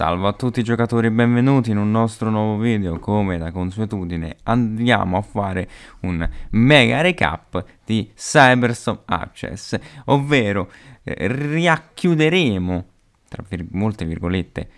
Salve a tutti i giocatori e benvenuti in un nostro nuovo video Come da consuetudine andiamo a fare un mega recap di Cyberstop Access Ovvero eh, riacchiuderemo, tra vir molte virgolette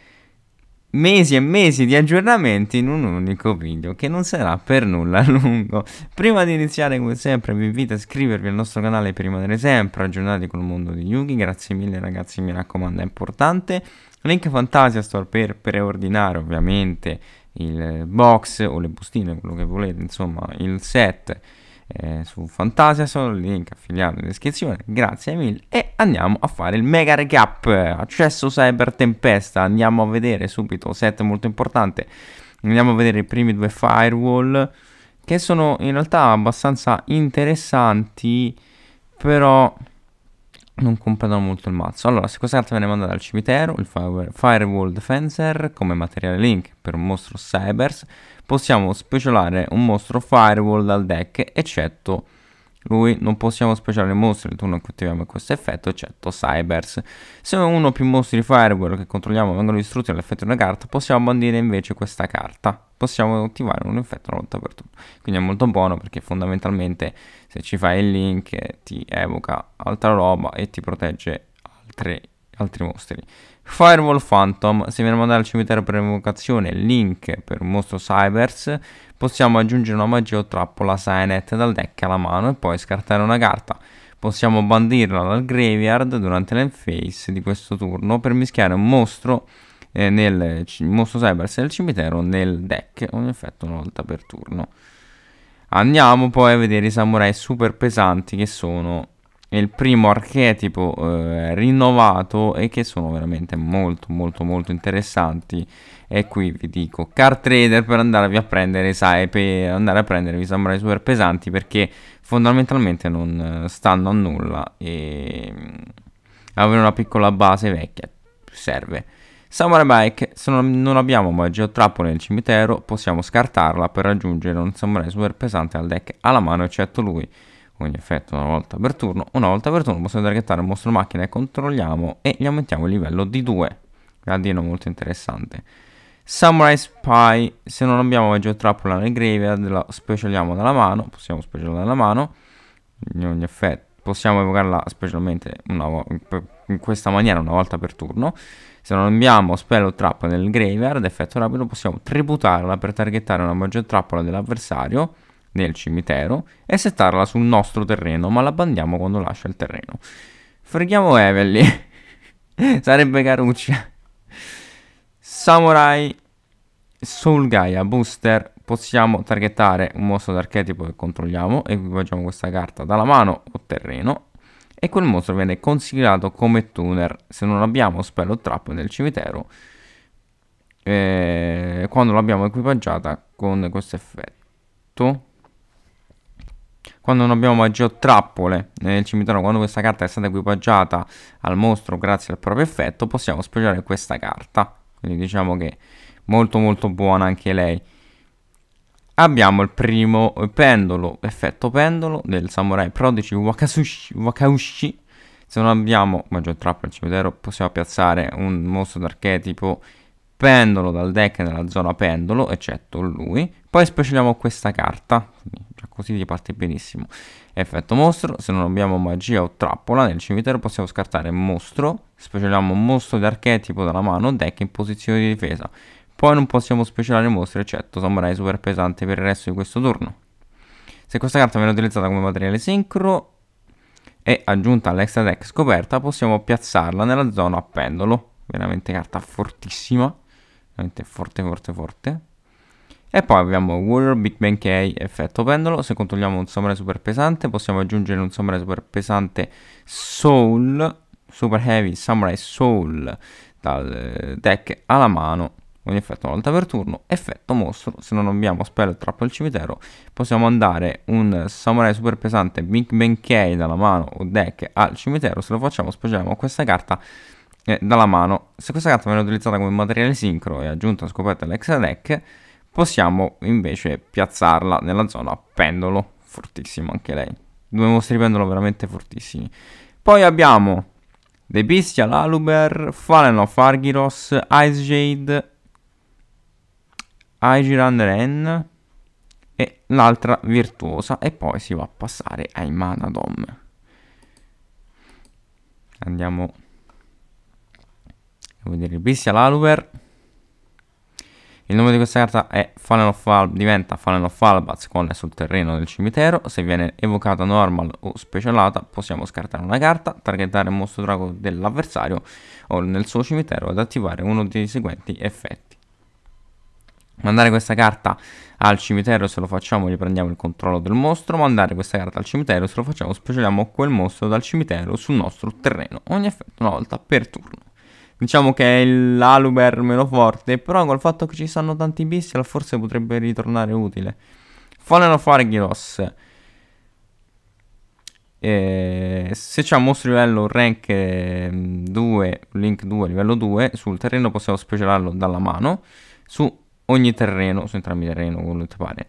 Mesi e mesi di aggiornamenti in un unico video che non sarà per nulla lungo Prima di iniziare come sempre vi invito a iscrivervi al nostro canale per rimanere sempre aggiornati col mondo di Yugi Grazie mille ragazzi mi raccomando è importante Link Fantasia Store per preordinare ovviamente il box o le bustine, quello che volete, insomma il set eh, su Fantasia Store, link affiliato in descrizione, grazie mille e andiamo a fare il mega recap, accesso Cyber Tempesta, andiamo a vedere subito, set molto importante, andiamo a vedere i primi due firewall che sono in realtà abbastanza interessanti, però non comprano molto il mazzo. Allora, se questa carta viene mandata al cimitero, il Firewall Defenser come materiale link per un mostro Cybers, possiamo specialare un mostro Firewall dal deck, eccetto lui non possiamo speciare i mostri del turno in cui attiviamo questo effetto, eccetto Cybers. Se uno o più mostri di Fireball che controlliamo vengono distrutti dall'effetto di una carta, possiamo bandire invece questa carta. Possiamo attivare un effetto una volta per turno. Quindi è molto buono perché fondamentalmente se ci fai il link ti evoca altra roba e ti protegge altri, altri mostri. Firewall Phantom, se viene mandato al cimitero per invocazione, Link per mostro Cybers, possiamo aggiungere una magia o trappola Sainet dal deck alla mano e poi scartare una carta. Possiamo bandirla dal graveyard durante l'endphase di questo turno per mischiare un mostro eh, nel mostro Cybers del cimitero nel deck, un effetto una volta per turno. Andiamo poi a vedere i samurai super pesanti che sono il primo archetipo eh, rinnovato e che sono veramente molto molto molto interessanti e qui vi dico car trader per andarvi a prendere sai per andare a prendervi samurai super pesanti perché fondamentalmente non eh, stanno a nulla e mm, avere una piccola base vecchia serve Samurai Bike, se non, non abbiamo magia o trappola nel cimitero, possiamo scartarla per raggiungere un samurai super pesante al deck alla mano, eccetto lui quindi effetto una volta per turno, una volta per turno possiamo targettare il mostro macchina e controlliamo e gli aumentiamo il livello di 2, gradino molto interessante. Samurai Spy, se non abbiamo Veggio Trappola nel graveyard, la specialiamo dalla mano, possiamo specializzare dalla mano, in ogni effetto possiamo evocarla specialmente in questa maniera una volta per turno. Se non abbiamo spell o trappola nel graveyard, effetto rapido, possiamo tributarla per targettare una maggior Trappola dell'avversario nel cimitero e settarla sul nostro terreno, ma la bandiamo quando lascia il terreno. Freghiamo Evelyn. Sarebbe caruccia. Samurai Soul Gaia Booster possiamo targettare un mostro d'archetipo che controlliamo equipaggiamo questa carta dalla mano o terreno e quel mostro viene considerato come tuner se non abbiamo spell o trap nel cimitero eh, quando l'abbiamo equipaggiata con questo effetto quando non abbiamo maggior trappole nel cimitero, quando questa carta è stata equipaggiata al mostro grazie al proprio effetto, possiamo spoggiare questa carta. Quindi diciamo che molto molto buona anche lei. Abbiamo il primo pendolo, effetto pendolo del samurai prodigy Wakasushi, Wakaushi. Se non abbiamo maggior trappola al cimitero, possiamo piazzare un mostro d'archetipo pendolo dal deck nella zona pendolo, eccetto lui. Poi specialiamo questa carta, cioè, così gli parte benissimo. Effetto mostro, se non abbiamo magia o trappola nel cimitero possiamo scartare mostro, specialiamo mostro di archetipo dalla mano, deck in posizione di difesa. Poi non possiamo specialare mostri eccetto samurai super pesante per il resto di questo turno. Se questa carta viene utilizzata come materiale sincro e aggiunta all'extra deck scoperta possiamo piazzarla nella zona a pendolo. Veramente carta fortissima, veramente forte forte forte. E poi abbiamo Warrior, Big Bang K, effetto pendolo. Se controlliamo un somare super pesante, possiamo aggiungere un somare super pesante Soul, Super Heavy Samurai Soul dal eh, deck alla mano. Ogni effetto una volta per turno, effetto mostro, se non abbiamo spell trappo al cimitero possiamo andare un samurai super pesante Big Bang K dalla mano o deck al cimitero, se lo facciamo spogliamo questa carta eh, dalla mano, se questa carta viene utilizzata come materiale sincro e aggiunta a scoperta all'extra deck possiamo invece piazzarla nella zona pendolo, fortissimo anche lei. Due mostri pendolo veramente fortissimi. Poi abbiamo The Bestial, Laluber, Fallen of Argyros, Ice Jade, Aigiran Ren e l'altra virtuosa e poi si va a passare ai Manadom. Andiamo a vedere Bestial, Laluber. Il nome di questa carta è Fallen of Alb, diventa Fallen of Albats quando è sul terreno del cimitero, se viene evocata normal o specialata possiamo scartare una carta, targettare il mostro drago dell'avversario o nel suo cimitero ed attivare uno dei seguenti effetti. Mandare questa carta al cimitero se lo facciamo riprendiamo il controllo del mostro, mandare questa carta al cimitero se lo facciamo specialiamo quel mostro dal cimitero sul nostro terreno, ogni effetto una volta per turno. Diciamo che è l'Aluber meno forte, però col fatto che ci stanno tanti Bestial forse potrebbe ritornare utile. Fallen of Argyros. Eh, se c'è un mostro livello rank 2, mm, link 2, livello 2, sul terreno possiamo specialarlo dalla mano. Su ogni terreno, su entrambi i terreni, quello che pare.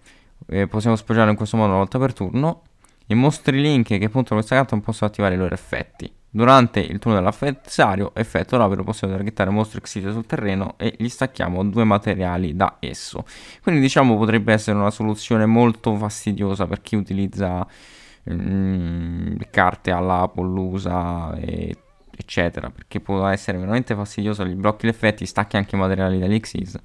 Eh, possiamo specialarlo in questo modo una volta per turno. I mostri link che puntano questa carta non possono attivare i loro effetti. Durante il turno dell'avversario effetto l'opera possiamo targettare mostri Xyz sul terreno e gli stacchiamo due materiali da esso. Quindi diciamo potrebbe essere una soluzione molto fastidiosa per chi utilizza mm, carte alla pollusa e, eccetera perché può essere veramente fastidioso gli blocchi gli effetti stacchi anche i materiali dall'Xyz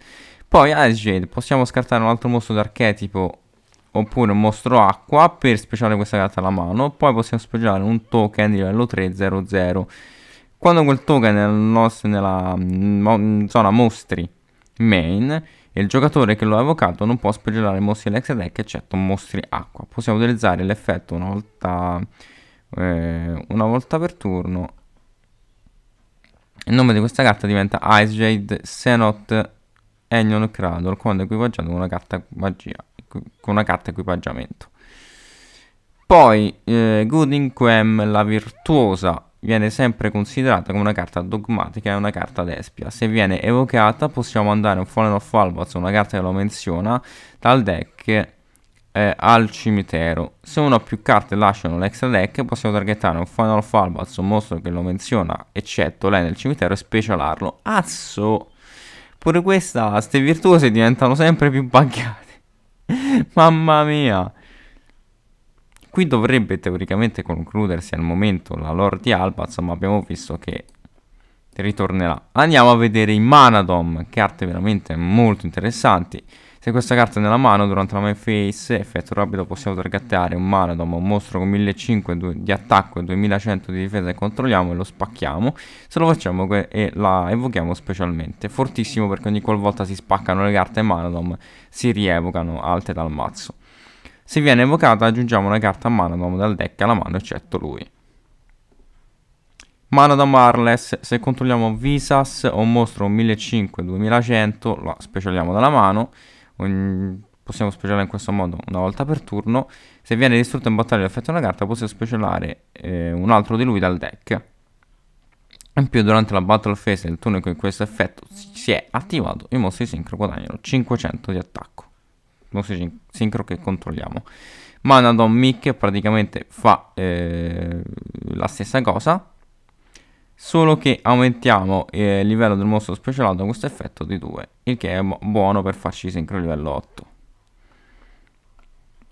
poi Ice Jade possiamo scartare un altro mostro d'archetipo oppure un mostro acqua per speciare questa carta alla mano. Poi possiamo speciare un token di livello 300. Quando quel token è nostro, nella mm, mo, zona mostri main, il giocatore che lo ha evocato non può speciare mostri Alexa Deck eccetto mostri acqua. Possiamo utilizzare l'effetto una volta, eh, una volta per turno. Il nome di questa carta diventa Ice Jade Senot Ennion Cradle quando equipaggiato con una carta magia con una carta equipaggiamento. Poi eh, Gooding Quem, la virtuosa, viene sempre considerata come una carta dogmatica e una carta despia. Se viene evocata possiamo andare un Fallen of Albath, una carta che lo menziona, dal deck eh, al cimitero. Se una o più carte lasciano l'extra deck possiamo targettare un Final of Albath, un mostro che lo menziona, eccetto lei nel cimitero, e specialarlo. Azzo! Ah, Pure questa, ste virtuose diventano sempre più buggate. Mamma mia. Qui dovrebbe teoricamente concludersi al momento la lore di Albaz, ma abbiamo visto che ritornerà. Andiamo a vedere i Manadom, carte veramente molto interessanti. Se questa carta è nella mano, durante la main phase, effetto rapido possiamo targettare un Manodon, un mostro con 1500 di attacco e 2100 di difesa e controlliamo e lo spacchiamo. Se lo facciamo e la evochiamo specialmente. Fortissimo perché ogni qualvolta si spaccano le carte Manodon si rievocano alte dal mazzo. Se viene evocata aggiungiamo una carta a Manodon dal deck alla mano eccetto lui. Mana da Marles, se controlliamo Visas o un mostro 1500-2100, la specialiamo dalla mano possiamo specialare in questo modo una volta per turno. Se viene distrutto in battaglia l'effetto di una carta, possiamo specialare eh, un altro di lui dal deck. In più, durante la battle phase del turno in cui questo effetto si è attivato, i mostri sincro guadagnano 500 di attacco. Mostri sincro che controlliamo. Manadon Mick praticamente fa eh, la stessa cosa, solo che aumentiamo eh, il livello del mostro specialato questo effetto di 2 il che è buono per farci sincro livello 8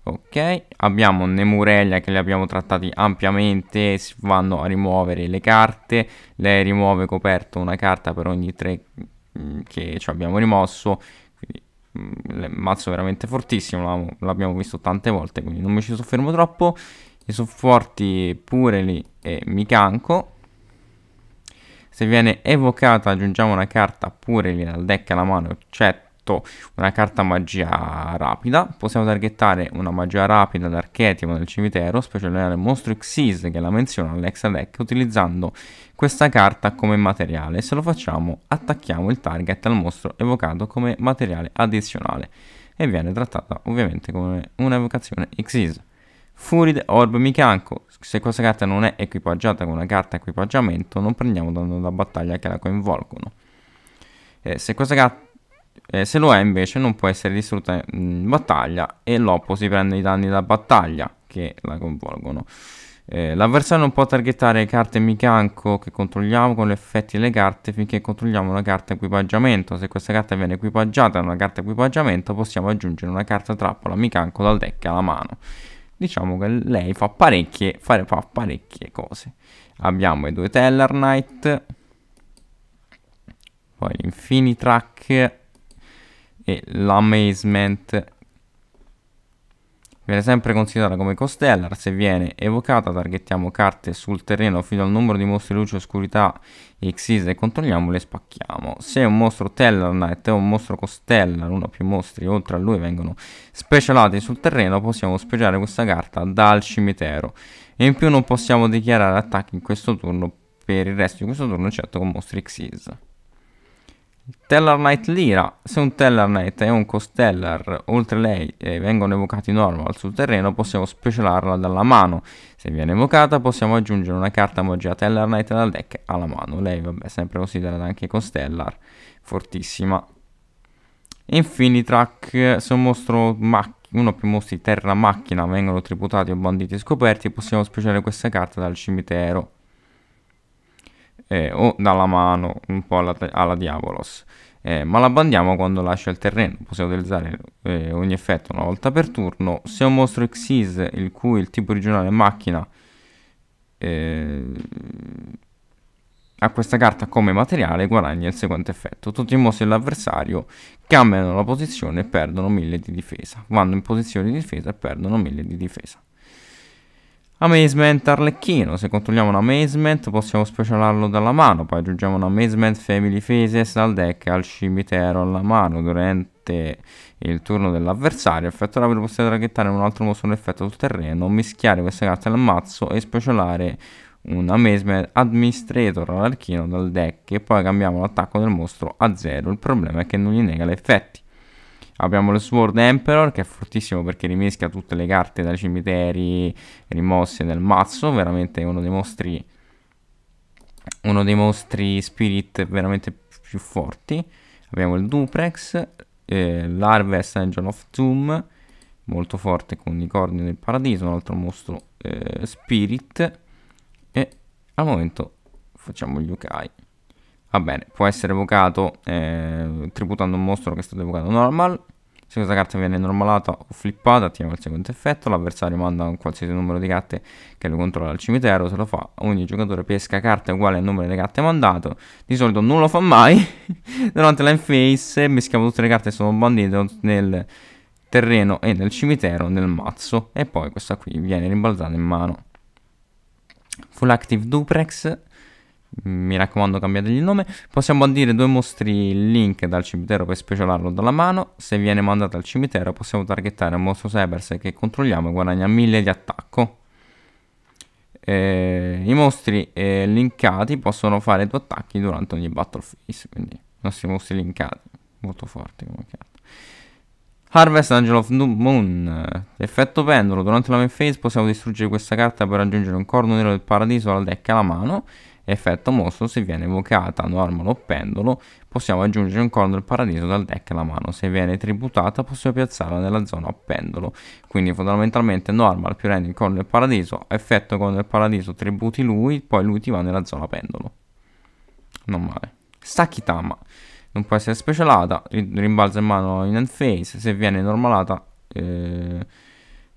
ok abbiamo Nemurelia che li abbiamo trattati ampiamente si vanno a rimuovere le carte lei rimuove coperto una carta per ogni 3 mm, che ci abbiamo rimosso quindi, mh, mm, mazzo veramente fortissimo l'abbiamo visto tante volte quindi non mi ci soffermo troppo i sofforti pure lì e mi canco se viene evocata aggiungiamo una carta pure lì dal deck alla mano, eccetto una carta magia rapida. Possiamo targettare una magia rapida d'archetipo nel cimitero, specializzare il mostro Xyz che la menziona all'extra deck utilizzando questa carta come materiale. Se lo facciamo attacchiamo il target al mostro evocato come materiale addizionale e viene trattata ovviamente come un'evocazione Xyz. Furid Orb Michanco. Se questa carta non è equipaggiata con una carta equipaggiamento, non prendiamo danno da battaglia che la coinvolgono. Eh, se questa carta eh, se lo è invece non può essere distrutta in battaglia e l'oppo si prende i danni da battaglia che la coinvolgono. Eh, l'avversario non può targettare carte Mikanko che controlliamo con gli effetti delle carte finché controlliamo una carta equipaggiamento. Se questa carta viene equipaggiata da una carta equipaggiamento possiamo aggiungere una carta trappola Mikanko dal deck alla mano diciamo che lei fa parecchie, fa, fa parecchie cose. Abbiamo i due Teller Knight, poi l'Infinitrack e l'Amazement Viene sempre considerata come costellar, se viene evocata targhettiamo carte sul terreno fino al numero di mostri luce oscurità Xyz e controlliamole e spacchiamo. Se un mostro Tellar Knight o un mostro costellar, uno o più mostri oltre a lui vengono specialati sul terreno, possiamo speciare questa carta dal cimitero. E in più non possiamo dichiarare attacchi in questo turno per il resto di questo turno eccetto con mostri Xyz. Teller Knight Lira. Se un Teller Knight e un Costellar oltre lei eh, vengono evocati normal sul terreno, possiamo specialarla dalla mano. Se viene evocata, possiamo aggiungere una carta magia Teller Knight dal deck alla mano. Lei, vabbè, sempre considerata anche Costellar, fortissima. Infine, track, se un mostro macchina uno o più mostri terra macchina vengono tributati o banditi scoperti, possiamo speciare questa carta dal cimitero eh, o dalla mano un po' alla, alla Diavolos. Eh, ma la bandiamo quando lascia il terreno, possiamo utilizzare eh, ogni effetto una volta per turno. Se un mostro Xyz il cui il tipo originale è macchina eh, ha questa carta come materiale guadagna il seguente effetto. Tutti i mostri dell'avversario cambiano la posizione e perdono 1000 di difesa. Vanno in posizione di difesa e perdono 1000 di difesa. Amazement Arlecchino, se controlliamo un Amazement possiamo specialarlo dalla mano, poi aggiungiamo un Amazement Family Phases al deck al cimitero alla mano durante il turno dell'avversario, effetto rapido possiamo traghettare un altro mostro un effetto sul terreno, mischiare queste carte al mazzo e specialare un Amazement Administrator all'archino dal deck e poi cambiamo l'attacco del mostro a zero, il problema è che non gli nega gli effetti. Abbiamo lo Sword Emperor che è fortissimo perché rimeschia tutte le carte dai cimiteri rimosse nel mazzo, veramente uno dei mostri uno dei mostri spirit veramente più forti. Abbiamo il Duprex, eh, l'Harvest Angel of Doom, molto forte con i corni del Paradiso, un altro mostro eh, spirit e al momento facciamo gli Ukai. Va bene, può essere evocato eh, tributando un mostro che è stato evocato normal. Se questa carta viene normalata o flippata, attiva il secondo effetto. L'avversario manda un qualsiasi numero di carte che lo controlla al cimitero. Se lo fa, ogni giocatore pesca carte uguali al numero di carte mandato. Di solito non lo fa mai. Durante la face, mischiamo tutte le carte che sono bandite nel terreno e nel cimitero nel mazzo. E poi questa qui viene rimbalzata in mano. Full Active duplex, mi raccomando cambiategli il nome, possiamo bandire due mostri link dal cimitero per specialarlo dalla mano, se viene mandato al cimitero possiamo targettare un mostro Cyberse che controlliamo e guadagna 1000 di attacco. Eh, I mostri eh, linkati possono fare due attacchi durante ogni battle phase, quindi i nostri mostri linkati, molto forti come carta. Harvest Angel of New Moon Effetto pendolo Durante la main phase possiamo distruggere questa carta per raggiungere un corno nero del paradiso alla deck alla mano effetto mostro se viene evocata normal o pendolo possiamo aggiungere un corno del paradiso dal deck alla mano se viene tributata possiamo piazzarla nella zona pendolo quindi fondamentalmente normal più rendi il corno del paradiso effetto corno del paradiso tributi lui poi lui ti va nella zona pendolo non male Sakitama non può essere specialata rimbalza in mano in end phase se viene normalata eh,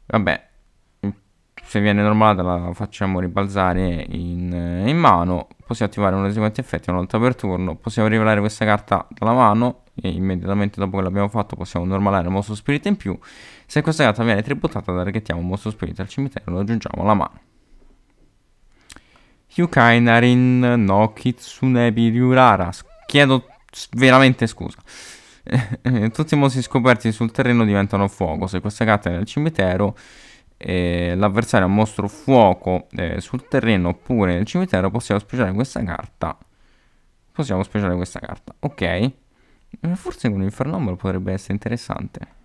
vabbè se viene normata la facciamo ribalzare in, in mano possiamo attivare uno dei seguenti effetti una volta per turno possiamo rivelare questa carta dalla mano e immediatamente dopo che l'abbiamo fatto possiamo normalare il mostro spirito in più se questa carta viene tributata targetiamo un mostro spirito al cimitero e lo aggiungiamo alla mano Yukai Narin no Kitsunebi Ryurara chiedo veramente scusa tutti i mostri scoperti sul terreno diventano fuoco se questa carta è nel cimitero eh, l'avversario ha un mostro fuoco eh, sul terreno oppure nel cimitero, possiamo speciare questa carta. Possiamo speciare questa carta, ok. Eh, forse con il Fernomero potrebbe essere interessante.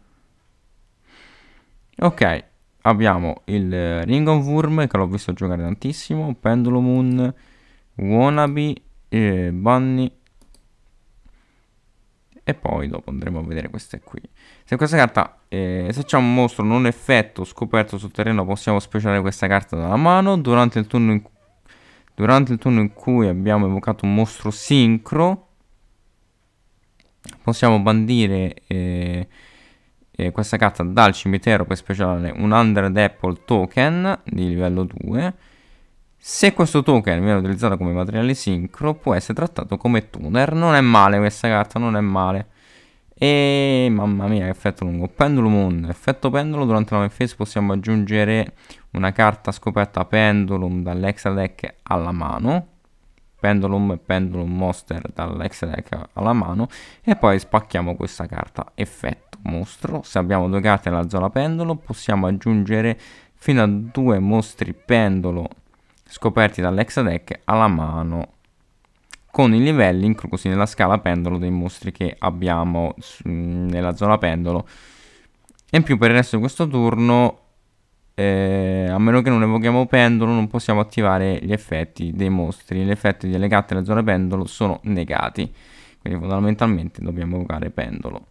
Ok, abbiamo il eh, Ring of Worm che l'ho visto giocare tantissimo, Pendulum Moon, Wannabe, eh, Bunny e poi dopo andremo a vedere queste qui. Se questa carta, eh, se c'è un mostro non effetto scoperto sul terreno possiamo speciare questa carta dalla mano, durante il turno in, durante il turno in cui abbiamo evocato un mostro sincro possiamo bandire eh, eh, questa carta dal cimitero per speciare un Under Apple Token di livello 2 se questo token viene utilizzato come materiale sincro, può essere trattato come tuner. Non è male questa carta, non è male. E mamma mia, che effetto lungo. Pendulum Moon, effetto pendolo. Durante la main phase possiamo aggiungere una carta scoperta pendulum dall'extra deck alla mano. Pendulum e Pendulum Monster dall'extra deck alla mano. E poi spacchiamo questa carta effetto mostro. Se abbiamo due carte nella zona pendolo, possiamo aggiungere fino a due mostri pendolo scoperti dall'Hexadec alla mano con i livelli inclusi nella scala pendolo dei mostri che abbiamo nella zona pendolo e in più per il resto di questo turno eh, a meno che non evochiamo pendolo non possiamo attivare gli effetti dei mostri gli effetti delle legati alla zona pendolo sono negati quindi fondamentalmente dobbiamo evocare pendolo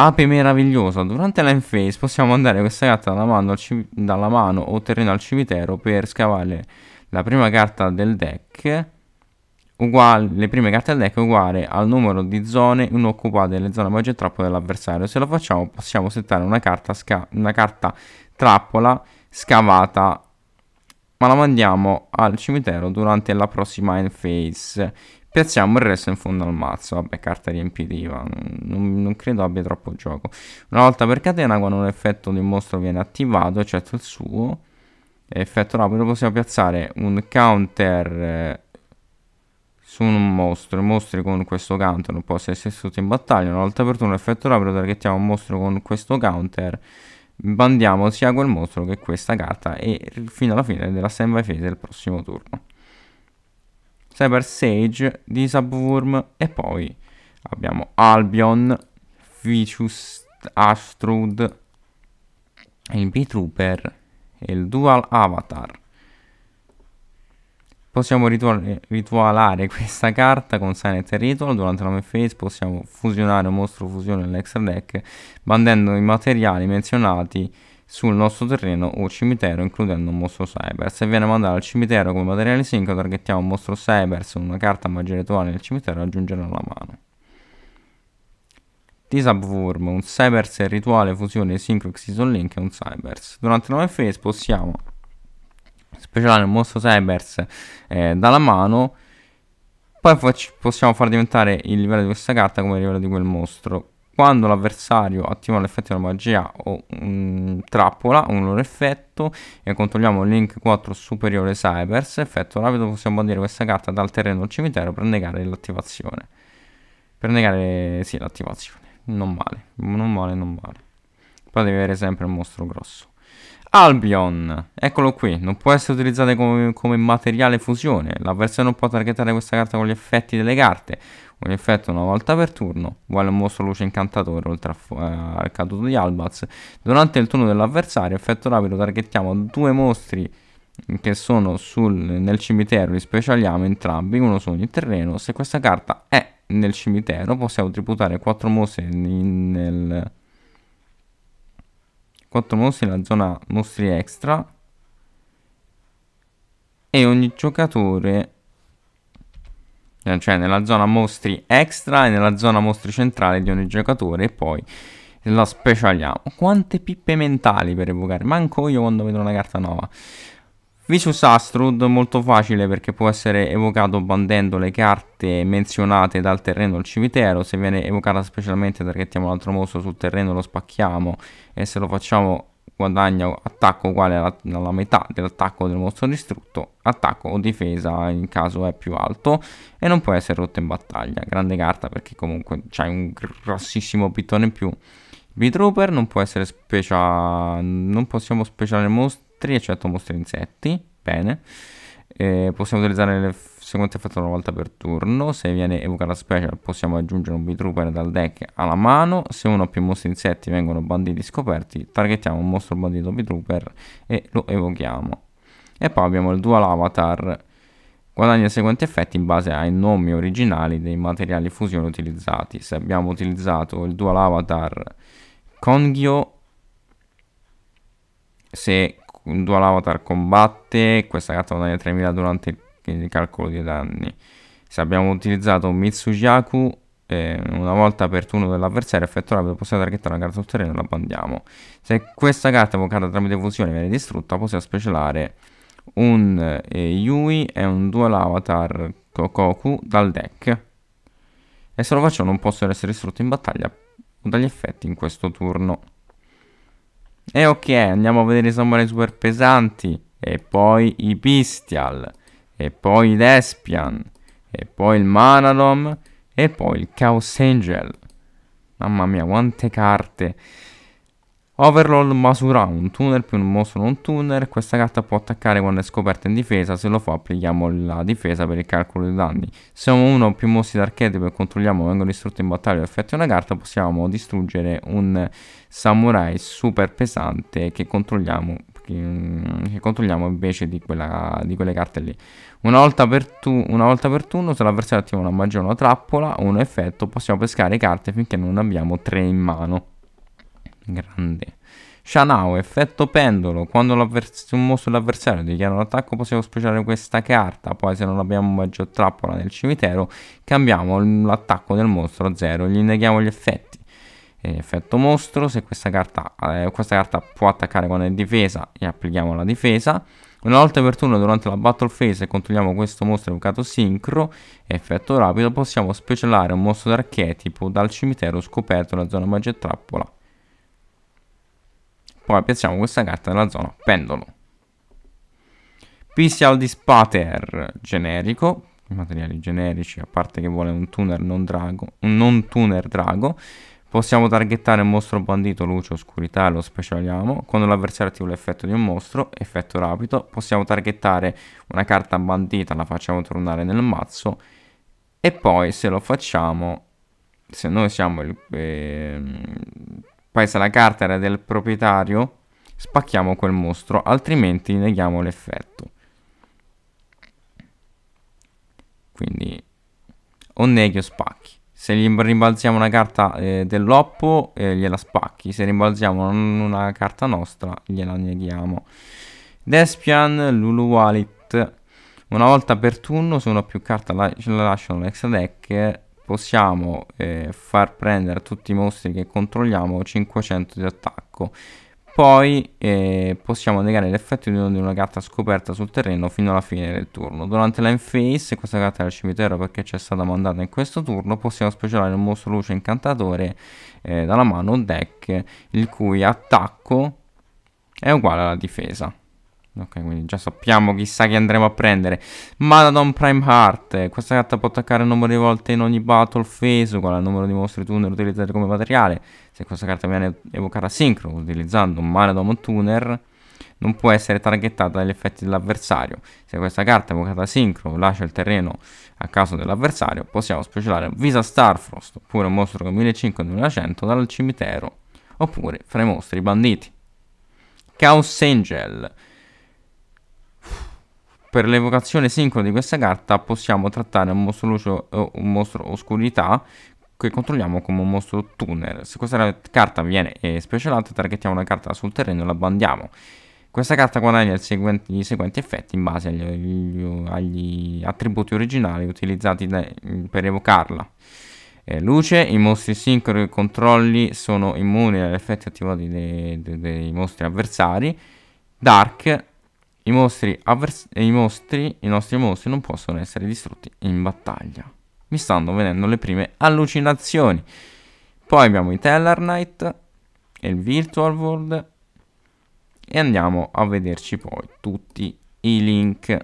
Ape meravigliosa. Durante la phase possiamo mandare questa carta dalla mano, civ- dalla mano o terreno al cimitero per scavare la prima carta del deck. Uguale, le prime carte del deck uguale al numero di zone non occupate nelle zone magia trappola dell'avversario. Se lo facciamo possiamo settare una carta, sca- una carta trappola scavata ma la mandiamo al cimitero durante la prossima end phase. Piazziamo il resto in fondo al mazzo. Vabbè, carta riempitiva. Non, non, credo abbia troppo gioco. Una volta per catena, quando l'effetto di un mostro viene attivato, eccetto il suo effetto rapido, possiamo piazzare un counter eh, su un mostro. I mostri con questo counter non possono essere sotto in battaglia. Una volta per turno, effetto rapido, targettiamo un mostro con questo counter bandiamo sia quel mostro che questa carta e fino alla fine della stand by phase del prossimo turno. Cyber Sage, di Subworm e poi abbiamo Albion, Vicious Astrud, il B-Trooper e il Dual Avatar. Possiamo ritual ritualare questa carta con Silent Ritual durante la main phase possiamo fusionare un mostro fusione all'extra deck bandendo i materiali menzionati sul nostro terreno o cimitero includendo un mostro cyber. Se viene mandato al cimitero come materiale sincro targettiamo un mostro cyber su una carta magia rituale nel cimitero e aggiungerla alla mano. Tisabworm, un Cybers è rituale fusione Synchro Xison Link e un Cybers. Durante la phase possiamo specialare un mostro Cybers eh, dalla mano, poi possiamo far diventare il livello di questa carta come il livello di quel mostro quando l'avversario attiva l'effetto della magia o un, mm, trappola, un loro effetto, e controlliamo il link 4 superiore Cybers, effetto rapido possiamo bandire questa carta dal terreno al cimitero per negare l'attivazione. Per negare, sì, l'attivazione. Non male, non male, non male. Però devi avere sempre un mostro grosso. Albion, eccolo qui, non può essere utilizzato come, come materiale fusione, l'avversario non può targetare questa carta con gli effetti delle carte, Ogni effetto una volta per turno, uguale a un mostro luce incantatore oltre a, eh, al caduto di Albaz. Durante il turno dell'avversario, effetto rapido, targhettiamo due mostri che sono sul, nel cimitero, li specialiamo entrambi, uno su ogni terreno. Se questa carta è nel cimitero, possiamo tributare 4 mostri in, nel... 4 mostri nella zona mostri extra e ogni giocatore eh, cioè nella zona mostri extra e nella zona mostri centrale di ogni giocatore e poi la specialiamo. Quante pippe mentali per evocare, manco io quando vedo una carta nuova. Vicious Astrud, molto facile perché può essere evocato bandendo le carte menzionate dal terreno al cimitero, se viene evocata specialmente targhettiamo l'altro mostro sul terreno lo spacchiamo e se lo facciamo guadagna attacco uguale alla, alla metà dell'attacco del mostro distrutto, attacco o difesa in caso è più alto e non può essere rotto in battaglia. Grande carta perché comunque c'hai un grossissimo pitone in più. Beatrooper non può essere special... non possiamo speciare mostri eccetto mostri insetti, bene. Eh, possiamo utilizzare le se effetto una volta per turno, se viene evocata special possiamo aggiungere un Beatrooper dal deck alla mano, se uno o più mostri insetti vengono banditi scoperti, targettiamo un mostro bandito Beatrooper e lo evochiamo. E poi abbiamo il dual avatar, guadagna i seguenti effetti in base ai nomi originali dei materiali fusione utilizzati. Se abbiamo utilizzato il dual avatar Kongyo, se un dual avatar combatte, questa carta guadagna 3000 durante il quindi il calcolo dei danni. Se abbiamo utilizzato Mitsujaku, eh, una volta per turno dell'avversario effettuerà possiamo possibilità targettare una carta sul terreno e la bandiamo. Se questa carta evocata tramite fusione viene distrutta, possiamo specialare un eh, Yui e un dual avatar Kokoku dal deck. E se lo faccio non possono essere distrutti in battaglia o dagli effetti in questo turno. E ok, andiamo a vedere i somari super pesanti. E poi i Pistial e poi il Despian, e poi il Manalom, e poi il Chaos Angel. Mamma mia, quante carte! Overlord Masura, un tunnel più un mostro non tunnel, Questa carta può attaccare quando è scoperta in difesa. Se lo fa, applichiamo la difesa per il calcolo dei danni. Se siamo uno o più mostri d'archetipo e controlliamo vengono distrutti in battaglia o effetti una carta, possiamo distruggere un samurai super pesante che controlliamo, che controlliamo invece di, quella, di quelle carte lì. Una volta, per tu, una volta per turno, se l'avversario attiva una magia una trappola o un effetto, possiamo pescare carte finché non abbiamo tre in mano. Grande. Shanao, effetto pendolo. Quando un mostro dell'avversario dichiara un attacco, possiamo speciare questa carta. Poi, se non abbiamo maggior trappola nel cimitero, cambiamo l'attacco del mostro a zero. Gli neghiamo gli effetti. Eh, effetto mostro, se questa carta, eh, questa carta può attaccare quando è difesa, e applichiamo la difesa. Una volta per turno durante la battle phase controlliamo questo mostro evocato sincro effetto rapido possiamo specialare un mostro d'archetipo dal cimitero scoperto nella zona magia trappola. Poi piazziamo questa carta nella zona pendolo. Pistial di Spater generico, i materiali generici a parte che vuole un tuner non drago, un non tuner drago Possiamo targettare un mostro bandito, luce, oscurità e lo specialiamo. Quando l'avversario attiva l'effetto di un mostro, effetto rapido, possiamo targettare una carta bandita, la facciamo tornare nel mazzo e poi se lo facciamo, se noi siamo il... Eh, poi se la carta era del proprietario, spacchiamo quel mostro, altrimenti neghiamo l'effetto. Quindi o neghi o spacchi se gli rimbalziamo una carta eh, dell'oppo eh, gliela spacchi, se rimbalziamo una carta nostra gliela neghiamo. Despian, Lulu Wallet, una volta per turno se una o più carte la, ce la lasciano l'extra deck possiamo eh, far prendere a tutti i mostri che controlliamo 500 di attacco poi eh, possiamo negare l'effetto di una carta scoperta sul terreno fino alla fine del turno. Durante la face, questa carta del cimitero perché ci è stata mandata in questo turno, possiamo specializzare un mostro luce incantatore eh, dalla mano deck, il cui attacco è uguale alla difesa. Ok, quindi già sappiamo chissà chi andremo a prendere. Madadon Prime Heart. Questa carta può attaccare un numero di volte in ogni battle phase, uguale al numero di mostri tuner utilizzati come materiale. Se questa carta viene evocata sincro utilizzando un Madadon Tuner, non può essere targettata dagli effetti dell'avversario. Se questa carta evocata sincro lascia il terreno a caso dell'avversario, possiamo specialare Visa Starfrost, oppure un mostro con 1500-2100 dal cimitero, oppure fra i mostri banditi. Chaos Angel per l'evocazione sincrona di questa carta possiamo trattare un mostro luce o eh, un mostro oscurità che controlliamo come un mostro tuner. Se questa carta viene eh, specialata, targettiamo una carta sul terreno e la bandiamo. Questa carta guadagna i seguenti effetti in base agli, agli, agli attributi originali utilizzati da, mm, per evocarla. Eh, luce, i mostri sincroni e controlli sono immuni agli effetti attivati dei, dei, dei mostri avversari. Dark, i mostri, avvers- i mostri, i nostri mostri non possono essere distrutti in battaglia. Mi stanno venendo le prime allucinazioni. Poi abbiamo i Teller Knight e il Virtual World e andiamo a vederci poi tutti i link.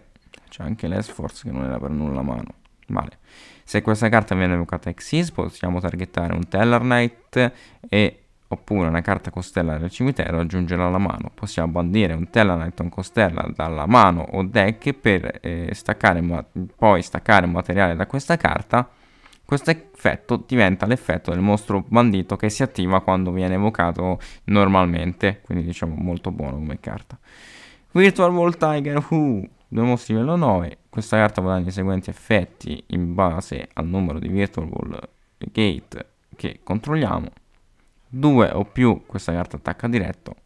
C'è anche l'Esforce che non era per nulla a mano. Vale. Se questa carta viene evocata Exis possiamo targettare un Teller Knight e oppure una carta costella del cimitero e aggiungerla alla mano. Possiamo bandire un Telanite o un costella dalla mano o deck per eh, staccare poi staccare materiale da questa carta. Questo effetto diventa l'effetto del mostro bandito che si attiva quando viene evocato normalmente, quindi diciamo molto buono come carta. Virtual Wall Tiger, uh, due mostri livello 9, questa carta può dare i seguenti effetti in base al numero di Virtual Wall Gate che controlliamo 2 o più questa carta attacca diretto,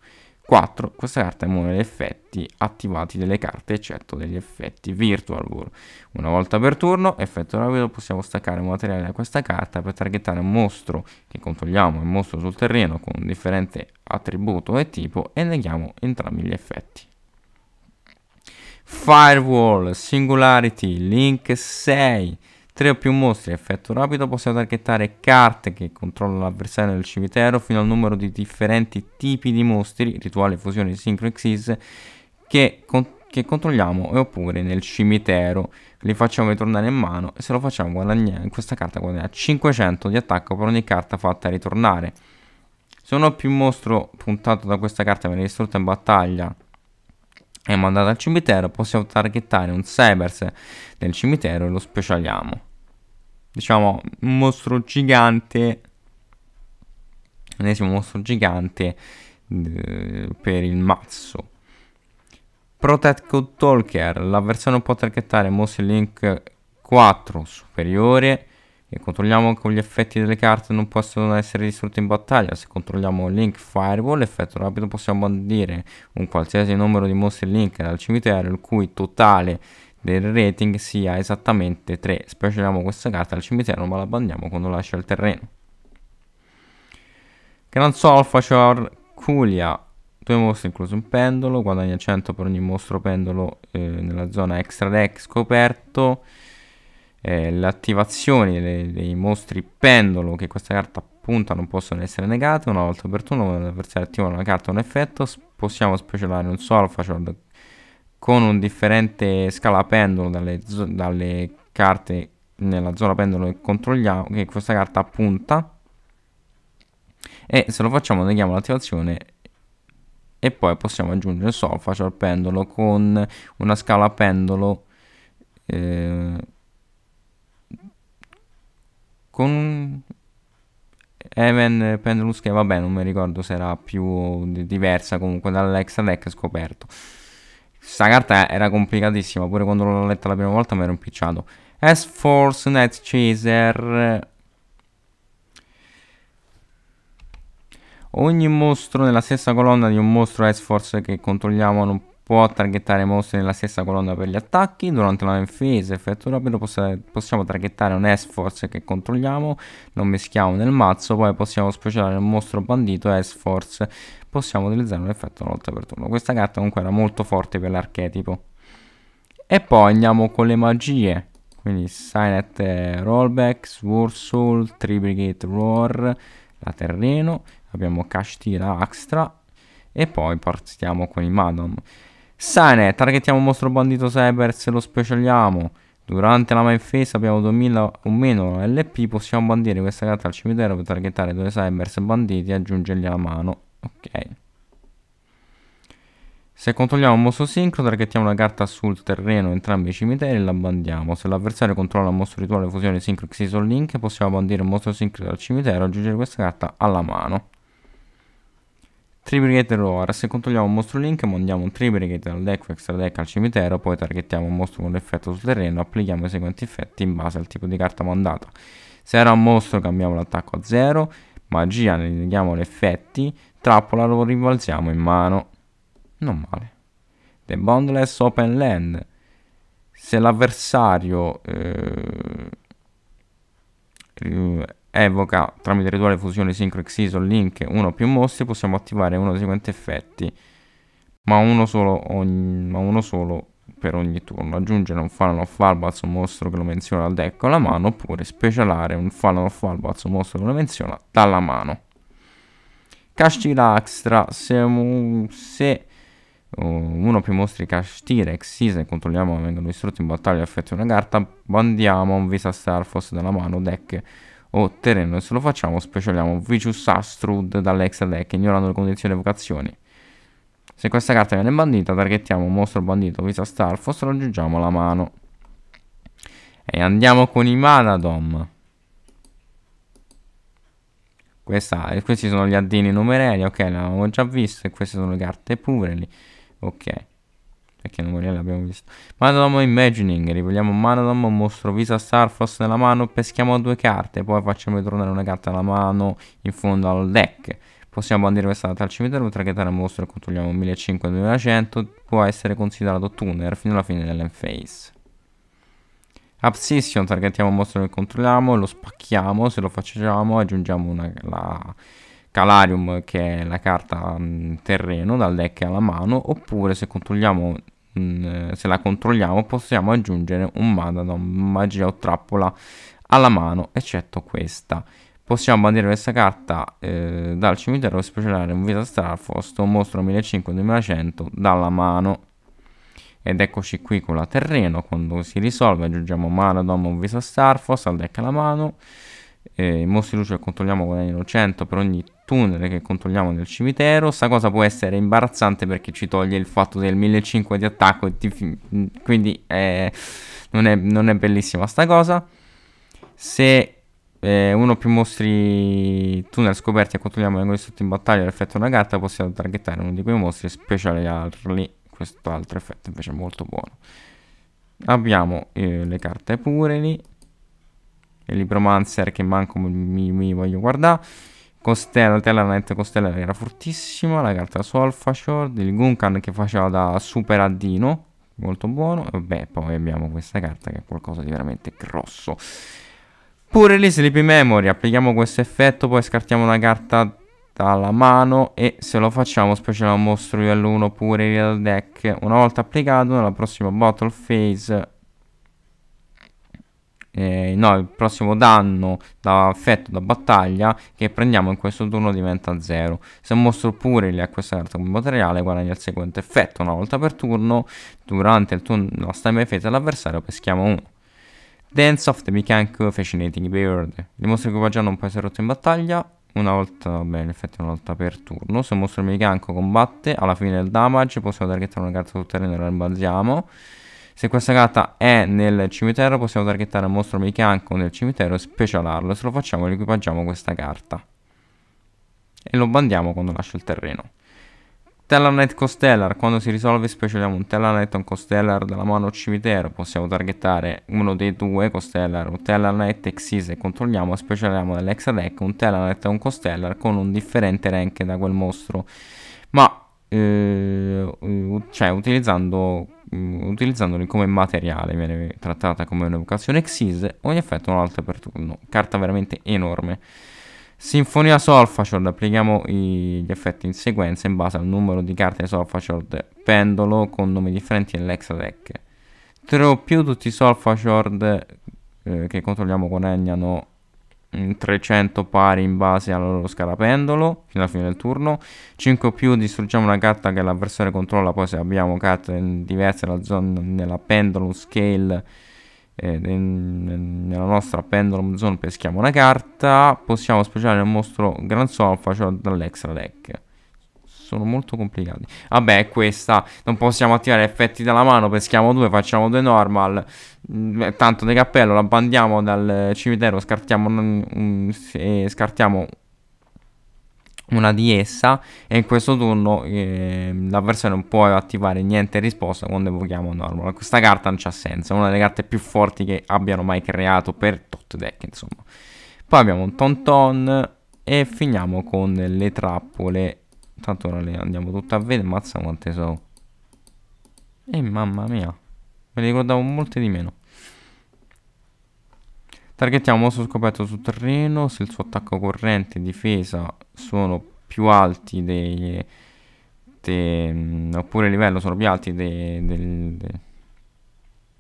4 questa carta è uno degli effetti attivati delle carte eccetto degli effetti Virtual War. Una volta per turno, effetto rapido, possiamo staccare un materiale da questa carta per targettare un mostro che controlliamo, un mostro sul terreno con un differente attributo e tipo e neghiamo entrambi gli effetti. Firewall, Singularity, Link 6 3 o più mostri a effetto rapido possiamo targettare carte che controllano l'avversario del cimitero fino al numero di differenti tipi di mostri, rituale, fusione, sincro e che, con che controlliamo e oppure nel cimitero. Li facciamo ritornare in mano e se lo facciamo guadagnare, questa carta guadagna 500 di attacco per ogni carta fatta ritornare. Se non ho più mostro puntato da questa carta viene distrutta in battaglia e mandato al cimitero, possiamo targettare un Cybers nel cimitero e lo specialiamo diciamo, un mostro gigante, l'ennesimo mostro gigante eh, per il mazzo. Protect Code Talker, l'avversario non può targettare mostri link 4 superiore e controlliamo con gli effetti delle carte non possono essere distrutte in battaglia. Se controlliamo Link Fireball, effetto rapido, possiamo bandire un qualsiasi numero di mostri Link dal cimitero, il cui totale del rating sia esattamente 3. Specialiamo questa carta al cimitero ma la bandiamo quando lascia il terreno. Gran Solfacior, Culia, due mostri incluso un pendolo, guadagna 100 per ogni mostro pendolo eh, nella zona extra deck scoperto. Eh, le attivazioni dei mostri pendolo che questa carta punta non possono essere negate una volta per turno quando l'avversario attiva una carta o un effetto possiamo specialare un Solfacior con un differente scala pendolo dalle, dalle carte nella zona pendolo che controlliamo, che questa carta punta. E se lo facciamo neghiamo l'attivazione e poi possiamo aggiungere solfa, cioè al pendolo, con una scala pendolo eh, con Even Pendulus che vabbè non mi ricordo se era più diversa comunque dall'extra deck scoperto questa carta era complicatissima, pure quando l'ho letta la prima volta mi ero impicciato. S-Force, Night Chaser... Ogni mostro nella stessa colonna di un mostro S-Force che controlliamo non può targettare mostri nella stessa colonna per gli attacchi. Durante la main phase effetto rapido possiamo targettare un S-Force che controlliamo, non mischiamo nel mazzo, poi possiamo speciare un mostro bandito S-Force possiamo utilizzare un effetto una volta per turno. Questa carta comunque era molto forte per l'archetipo. E poi andiamo con le magie. Quindi Silent Rollback, Sword Soul, Triplicate Roar, la Terreno. Abbiamo Cashtira Extra. E poi partiamo con i Madam. Sane, targetiamo il mostro bandito cyber se lo specialiamo. Durante la main phase abbiamo 2000 o meno LP, possiamo bandire questa carta al cimitero per targetare due cybers banditi e aggiungergli alla mano Ok. Se controlliamo un mostro sincro targhettiamo una carta sul terreno entrambi i cimiteri e la bandiamo. Se l'avversario controlla un mostro rituale fusione sincro Xisol Link, possiamo bandire un mostro sincro dal cimitero e aggiungere questa carta alla mano. Tribbrigate Roar. Se controlliamo un mostro Link, mandiamo un Tribbrigate dal deck o extra deck al cimitero, poi targhettiamo un mostro con l'effetto sul terreno, applichiamo i seguenti effetti in base al tipo di carta mandata. Se era un mostro cambiamo l'attacco a 0, magia ne neghiamo gli effetti, Trappola lo ribalziamo in mano. Non male. The Boundless Open Land. Se l'avversario eh, evoca tramite rituale fusione Synchro Xyz o Link uno o più mostri, possiamo attivare uno dei seguenti effetti, ma uno solo, ogni, ma uno solo per ogni turno. Aggiungere un Fallen of Albats, un mostro che lo menziona al deck alla mano, oppure specialare un Fallen of Albats, un mostro che lo menziona dalla mano. Castilaxtra, se, un, se uh, uno o più mostri Castirex, sì, se controlliamo vengono distrutti in battaglia effettua una carta, bandiamo un Visa Starfos dalla mano, deck o terreno, e se lo facciamo specialiamo Vicious Astrud dall'extra deck, ignorando le condizioni e vocazioni. Se questa carta viene bandita, targettiamo un mostro bandito Visa Starfos, raggiungiamo la mano. E andiamo con i Manadom. Questa, questi sono gli addini numerelli, ok, l'avevamo già visto, e queste sono le carte pure lì, ok. Perché numerelli abbiamo visto. Manodom Imagining, rivogliamo Manodom, mostro Visa Starfrost nella mano, peschiamo due carte, poi facciamo ritornare una carta alla mano in fondo al deck. Possiamo bandire questa data al cimitero, targetare il mostro e controlliamo 1500-2100, può essere considerato tuner fino alla fine dell'endphase. Ah, Obsession, targetiamo un mostro che controlliamo, lo spacchiamo, se lo facciamo aggiungiamo una, la Calarium che è la carta mh, mm, terreno dal deck alla mano, oppure se controlliamo mh, mm, se la controlliamo possiamo aggiungere un Madonna, magia o trappola alla mano, eccetto questa. Possiamo bandire questa carta eh, dal cimitero e specialare un Vita Starfost, un mostro 1500-2100 dalla mano. Ed eccoci qui con la terreno, quando si risolve aggiungiamo mana, domo, un viso starfos al deck alla mano. Eh, mostri luce che controlliamo guadagnano 100 per ogni tunnel che controlliamo nel cimitero. Sta cosa può essere imbarazzante perché ci toglie il fatto del 1500 di attacco, quindi eh, non, è, non, è, bellissima sta cosa. Se eh, uno o più mostri tunnel scoperti e controlliamo vengono distrutti in battaglia effettua una carta, possiamo targettare uno di quei mostri e specialarli quest'altro effetto invece è molto buono abbiamo eh, le carte pure lì il Libromancer che manco mi, mi voglio guardare Costella, Tellernet Costella era fortissima la carta su Alpha Shore il Gunkan che faceva da super addino molto buono e beh poi abbiamo questa carta che è qualcosa di veramente grosso pure lì Sleepy Memory applichiamo questo effetto poi scartiamo una carta alla mano e se lo facciamo speciale un mostro livello 1 pure real deck una volta applicato nella prossima battle phase eh, no, il prossimo danno da effetto da battaglia che prendiamo in questo turno diventa 0 se mostro pure li ha questa carta come materiale guadagna il seguente effetto una volta per turno durante il turno la stamina effetto dell'avversario peschiamo 1 Dance of the Mechanic Fascinating Bird il mostro equipaggiato non può essere rotto in battaglia una volta, vabbè, in effetti una volta per turno. Se un mostro meccanico combatte, alla fine del damage possiamo targettare una carta sul terreno e la rimbalziamo. Se questa carta è nel cimitero, possiamo targettare un mostro meccanico nel cimitero e specialarlo. Se lo facciamo, equipaggiamo questa carta. E lo bandiamo quando lascia il terreno. Stellar Knight Costellar, quando si risolve specialiamo un Stellar Knight o un Costellar dalla mano o cimitero, possiamo targettare uno dei due Costellar un Stellar Knight Exis e controlliamo e specialiamo dall'exadeck un Stellar Knight o un Costellar con un differente rank da quel mostro, ma eh, cioè utilizzando, mm, utilizzandoli come materiale, viene trattata come un'evocazione Xyz, ogni effetto un'altra per turno, carta veramente enorme. Sinfonia solfaciold, applichiamo i, gli effetti in sequenza in base al numero di carte solfaciold pendolo con nomi differenti nell'extra deck. 3 o più tutti i solfaciold eh, che controlliamo guadagnano 300 pari in base alla loro scala pendolo fino alla fine del turno 5 o più distruggiamo una carta che l'avversario controlla poi se abbiamo carte diverse nella, zona, nella pendulum scale eh, nella nostra pendulum zone peschiamo una carta possiamo speciare il mostro gran solfa cioè dall'extra deck sono molto complicati vabbè è questa non possiamo attivare effetti dalla mano peschiamo due facciamo due normal mm, tanto di cappello la bandiamo dal cimitero scartiamo un, un, e scartiamo una di essa e in questo turno eh, l'avversario non può attivare niente risposta quando evochiamo Normal. Questa carta non c'ha senso, è una delle carte più forti che abbiano mai creato per tot deck, insomma. Poi abbiamo un Tonton e finiamo con le trappole. Tanto ora le andiamo tutte a vedere, mazza quante sono. E mamma mia, me ne ricordavo molte di meno. Targettiamo un osso scoperto sul terreno se il suo attacco corrente e difesa sono più alti dei, de, oppure il livello sono più alti de, de,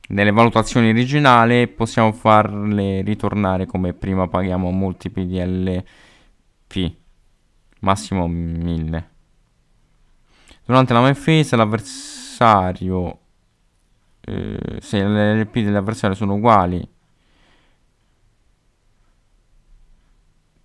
delle valutazioni originali possiamo farle ritornare come prima paghiamo molti di LP massimo 1000 durante la main phase l'avversario eh, se le LP dell'avversario sono uguali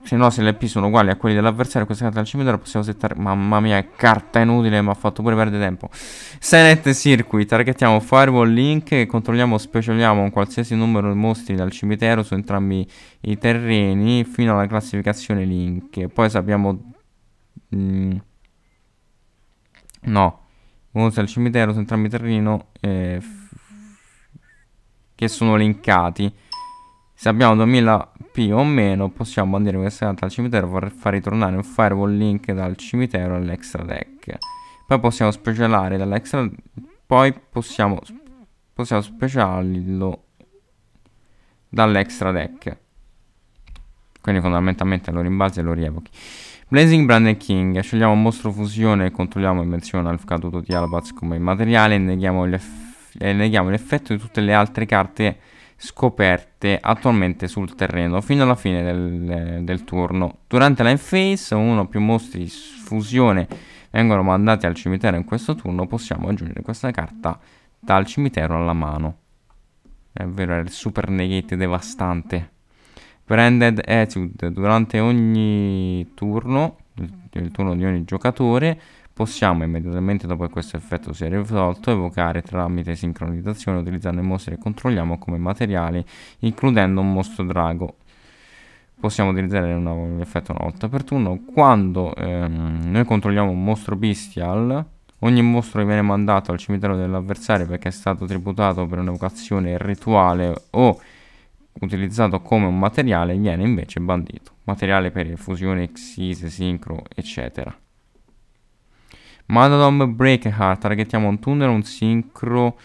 Se no, se le P sono uguali a quelli dell'avversario, questa carta del cimitero possiamo settare. Mamma mia, carta inutile, mi ha fatto pure perdere tempo. Senet Circuit, targettiamo Firewall Link e controlliamo, specialiamo un qualsiasi numero di mostri dal cimitero su entrambi i terreni fino alla classificazione Link. Poi sappiamo... Mm, no, mostri dal cimitero su entrambi i terreni eh, che sono linkati. Se abbiamo 2000 P o meno possiamo bandire questa carta al cimitero per far ritornare un firewall link dal cimitero all'extra deck. Poi possiamo specialare dall'extra poi possiamo possiamo specialarlo dall'extra deck. Quindi fondamentalmente lo rimbalzi e lo rievochi. Blazing Brand and King, scegliamo un mostro fusione e controlliamo invenzione al caduto di Albaz come materiale e neghiamo l'effetto di tutte le altre carte scoperte attualmente sul terreno fino alla fine del, del turno. Durante la phase uno o più mostri di fusione vengono mandati al cimitero in questo turno, possiamo aggiungere questa carta dal cimitero alla mano. È vero, è il super negate devastante. Branded Etude. Durante ogni turno, il, il turno di ogni giocatore, Possiamo immediatamente dopo che questo effetto sia risolto evocare tramite sincronizzazione utilizzando i mostri che controlliamo come materiali includendo un mostro drago. Possiamo utilizzare l'effetto una volta per turno. Quando ehm, noi controlliamo un mostro bestial Ogni mostro che viene mandato al cimitero dell'avversario perché è stato tributato per un'evocazione rituale o utilizzato come un materiale viene invece bandito. Materiale per fusione, xise, sincro, eccetera. Madadom Breakenheart, targettiamo un tunnel, un sincro,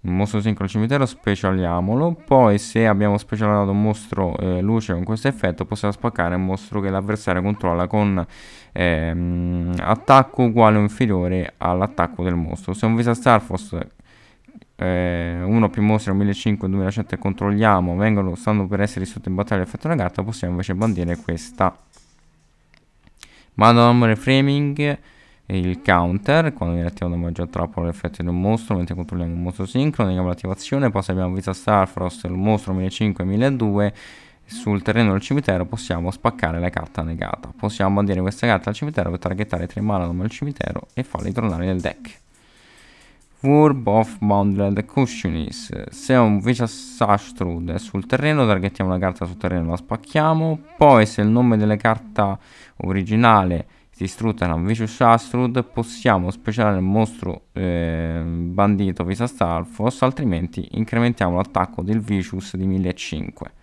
un mostro sincro al cimitero, specialiamolo. Poi se abbiamo specializzato un mostro eh, luce con questo effetto, possiamo spaccare un mostro che l'avversario controlla con ehm, attacco uguale o inferiore all'attacco del mostro. Se un Visa Starfoss eh, uno più mostri 1500-2100 e controlliamo vengono, stanno per essere sotto in battaglia effetto una carta possiamo invece bandire questa Madonna Framing il counter, quando viene attivato un maggio trappola l'effetto di un mostro, mentre controlliamo un mostro sincrono, neghiamo l'attivazione, poi se abbiamo visto Starfrost, il mostro 1500 1002, sul terreno del cimitero possiamo spaccare la carta negata. Possiamo mandare questa carta al cimitero per targettare tre mana al cimitero e farli tornare nel deck. Wurb of Bounded Cushionis. Se un Vicious Ashtrud è sul terreno, targettiamo una carta sul terreno e la spacchiamo. Poi se il nome della carta originale è si struttano Vicious Astrud possiamo speciare il mostro eh, bandito Visas Alfos altrimenti incrementiamo l'attacco del Vicious di 1500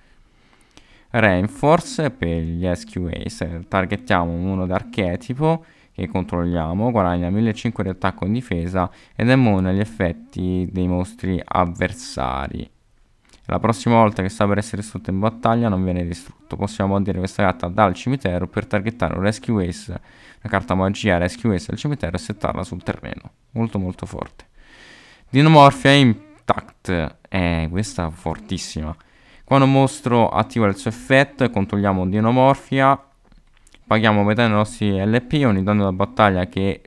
Reinforce per gli SQA targettiamo uno d'archetipo che controlliamo guadagna 1500 di attacco in difesa ed è immune agli effetti dei mostri avversari la prossima volta che sta per essere distrutto in battaglia non viene distrutto. Possiamo bandire questa carta dal cimitero per targettare un Rescue Ace, la carta magia Rescue Ace del cimitero e settarla sul terreno. Molto molto forte. Dinomorphia Intact. Eh, questa è fortissima. Quando un mostro attiva il suo effetto e controlliamo Dinomorphia, paghiamo metà dei nostri LP, ogni danno da battaglia che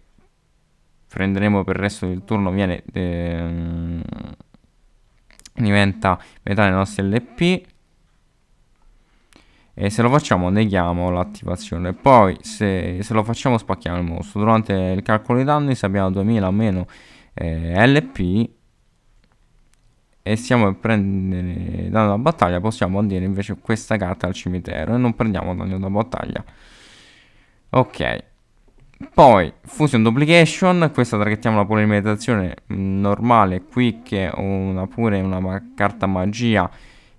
prenderemo per il resto del turno viene... Eh, diventa metà dei nostri LP e se lo facciamo neghiamo l'attivazione poi se, se, lo facciamo spacchiamo il mostro durante il calcolo dei danni se abbiamo 2000 o meno eh, LP e stiamo per prendere danno da battaglia possiamo andare invece questa carta al cimitero e non prendiamo danno da battaglia ok poi Fusion Duplication, questa traghettiamo la polimerizzazione mm, normale qui che ho una pure una ma carta magia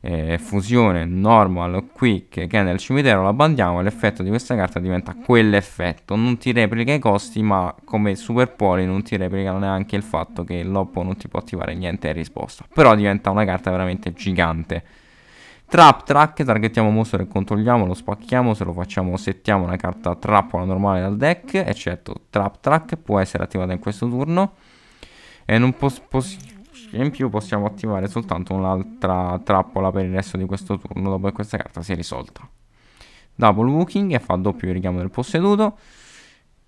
eh, fusione normal qui che è nel cimitero la bandiamo e l'effetto di questa carta diventa quell'effetto non ti replica i costi ma come super poli non ti replica neanche il fatto che l'oppo non ti può attivare niente in risposta però diventa una carta veramente gigante Trap track, targettiamo mostro e controlliamo, lo spacchiamo, se lo facciamo settiamo una carta trappola normale dal deck, eccetto trap track può essere attivata in questo turno e pos pos in più possiamo attivare soltanto un'altra trappola per il resto di questo turno dopo che questa carta si è risolta. Double booking e fa doppio il richiamo del posseduto.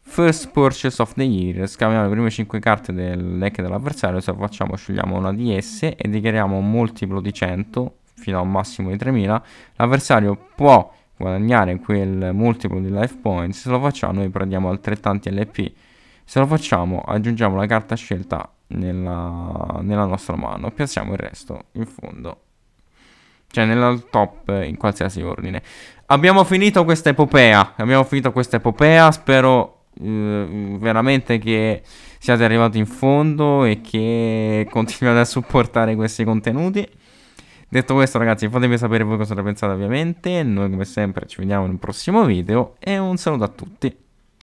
First Purchase of the Year, scambiamo le prime 5 carte del deck dell'avversario, se lo facciamo scegliamo una di esse e dichiariamo un multiplo di 100 fino a un massimo di 3000, l'avversario può guadagnare quel multiplo di life points, se lo facciamo noi prendiamo altrettanti LP, se lo facciamo aggiungiamo la carta scelta nella, nella nostra mano, piazziamo il resto in fondo cioè nella top in qualsiasi ordine. Abbiamo finito questa epopea, abbiamo finito questa epopea, spero eh, veramente che siate arrivati in fondo e che continuate a supportare questi contenuti. Detto questo ragazzi fatemi sapere voi cosa ne pensate ovviamente, noi come sempre ci vediamo in un prossimo video e un saluto a tutti.